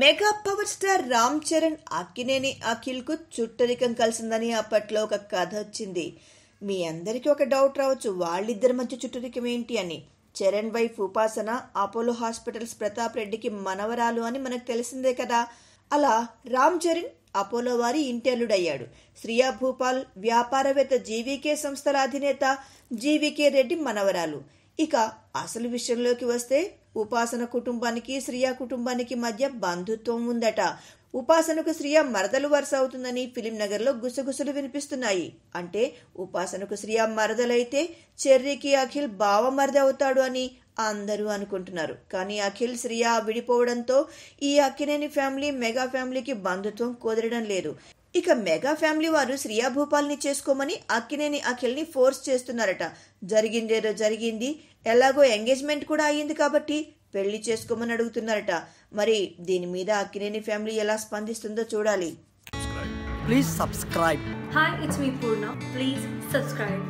mega power star Ram Charan Akkineni అఖిల్కు చుట్టరికం కలిసిందని అప్పట్లో ఒక కథ వచ్చింది మీ అందరికీ ఒక డౌట్ రావచ్చు వాళ్ళిద్దరి మధ్య చుట్టరికం ఏంటి అని Charan wife Upasana Apollo hospitals Pratap రెడ్డికి మనవరాలు అని మనకు తెలిసిందే కదా అలా రామ్ చరణ్ అపోలో వారి ఇంటల్లుడయ్యాడు శ్రియా భూపాల్ వ్యాపారవేత్త జీవీకే సంస్థల అధినేత జీవీకే రెడ్డి మనవరాలు ఇక అసలు విషయంలోకి వస్తే ఉపాసన కుటుంబానికి శ్రియా కుటుంబానికి మధ్య బంధుత్వం ఉందట ఉపాసనకు శ్రియ మరదలు వరుస అవుతుందని ఫిలిం నగర్లో గుసగుసలు వినిపిస్తున్నాయి అంటే ఉపాసనకు శ్రియ మరదలైతే చెర్రీకి అఖిల్ బావ మరద అవుతాడు అని అందరూ అనుకుంటున్నారు కానీ అఖిల్ శ్రియ విడిపోవడంతో ఈ అక్కినేని ఫ్యామిలీ మెగా ఫ్యామిలీకి బంధుత్వం కుదరడం లేదు ఇక మెగా ఫ్యామిలీ వారు శ్రియా భూపాల్ని చేసుకోమని అక్కినేని అఖిల్ని ఫోర్స్ చేస్తున్నారట జరిగిందేదో జరిగింది ఎలాగో ఎంగేజ్మెంట్ కూడా అయ్యింది కాబట్టి పెళ్లి చేసుకోమని అడుగుతున్నారట మరి దీని మీద అక్కినేని ఫ్యామిలీ ఎలా స్పందిస్తుందో చూడాలి please subscribe hi it's me Purna please subscribe